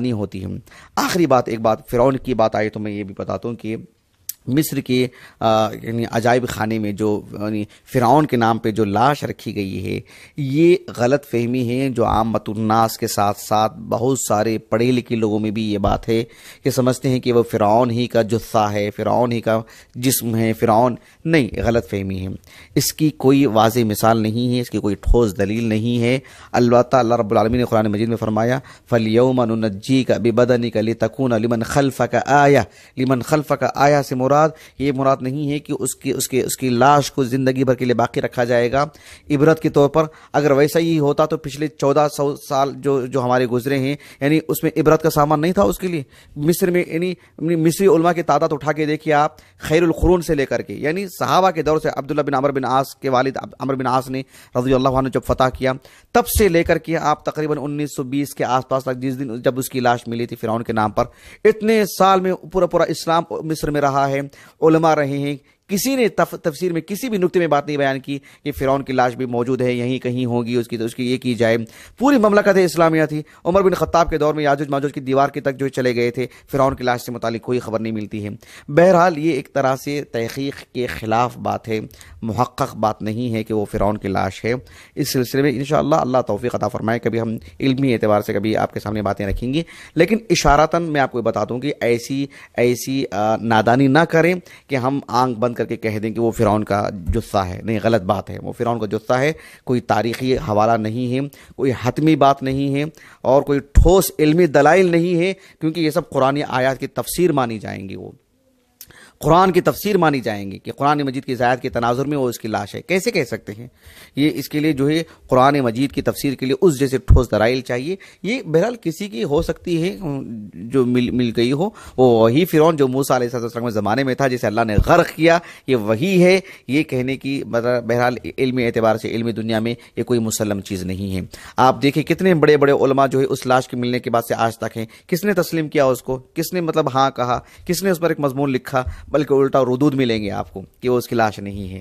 नहीं होती है आखिरी बात एक बात फिरौन की बात आई तो मैं ये भी बताता हूँ कि मिस्र के यानी अजायब खाने में जो यानी फ़िरौन के नाम पे जो लाश रखी गई है ये गलत फहमी है जो आम मतुन्नास के साथ साथ बहुत सारे पढ़े लिखे लोगों में भी ये बात है कि समझते हैं कि वह फ़िरौन ही का जुस्सा है फ़िरौन ही का जिस्म है फ़िरौन नहीं गलत फहमी है इसकी कोई वाज मिसाल नहीं है इसकी कोई ठोस दलील नहीं है अलबत् अल्लाह रबालमी ने कुरान मजीद में फरमाया फलियमनजी का बेबदनी का ले तकून लिमन खलफ़ का आया लिमन खलफ़ का आया से मुरा मुराद ये मुराद नहीं है कि उसकी उसके उसकी लाश को ज़िंदगी भर के लिए बाकी रखा जाएगा इबरत के तौर पर अगर वैसा ही होता तो पिछले चौदह सौ साल जो जो हमारे गुजरे हैं यानी उसमें इबरत का सामान नहीं था उसके लिए मिस्र में यानी मिस्री उलमा की तादाद उठा के देखिए आप खैरखरून से लेकर के यानी सहाबा के दौर से अब्दुल्ला बिन अमर बिन आस के वालिद अमर बिन आस ने रजी अल्लाह ने जब फतह किया तब से लेकर के आप तकरीबन 1920 के आसपास तक जिस दिन जब उसकी लाश मिली थी फिरौन के नाम पर इतने साल में पूरा पूरा इस्लाम मिस्र में रहा है उलमा रहे हैं किसी ने तफ, तफसीर में किसी भी नुकते में बात नहीं बयान की कि फ़िरौन की लाश भी मौजूद है यहीं कहीं होगी उसकी तो उसकी ये की जाए पूरी ममलकत इस्लामिया थी उमर बिन खत्ताब के दौर में याजुज माजुज की दीवार के तक जो चले गए थे फ़िरौन की लाश से मुतालिक कोई खबर नहीं मिलती है बहरहाल ये एक तरह से तहकीक के ख़िलाफ़ बात है मुहक्क़ बात नहीं है कि वो फ़िरौन की लाश है इस सिलसिले में इन अल्लाह तोफ़ी अता फ़रमाए कभी हम इलमी एतबार से कभी आपके सामने बातें रखेंगी लेकिन इशारता मैं आपको बता दूँ कि ऐसी ऐसी नादानी ना करें कि हम आँख बंद करके कह दें कि वो फ़िरौन का जुस्सा है नहीं गलत बात है वो फ़िरौन का जुस्सा है कोई तारीखी हवाला नहीं है कोई हतमी बात नहीं है और कोई ठोस इल्मी दलाइल नहीं है क्योंकि ये सब कुरानी आयात की तफसीर मानी जाएंगी वो कुरान की तफसीर मानी जाएंगी कि कुरान मजीद की ज़ायद के तनाजुर में वो इसकी लाश है कैसे कह सकते हैं ये इसके लिए जो है कुरान मजीद की तफसीर के लिए उस जैसे ठोस दराइल चाहिए ये बहरहाल किसी की हो सकती है जो मिल मिल गई हो वो वही फिर जो मूसा के ज़माने में था जिसे अल्लाह ने गर्क किया ये वही है ये कहने की मतलब बहरहाल इलमी एतबार से इलमी दुनिया में ये कोई मुसलम चीज़ नहीं है आप देखिए कितने बड़े बड़े जो है उस लाश के मिलने के बाद से आज तक हैं किसने तस्लीम किया उसको किसने मतलब हाँ कहा किसने उस पर एक मजमून लिखा बल्कि उल्टा रुदूद मिलेंगे आपको कि वो उसकी लाश नहीं है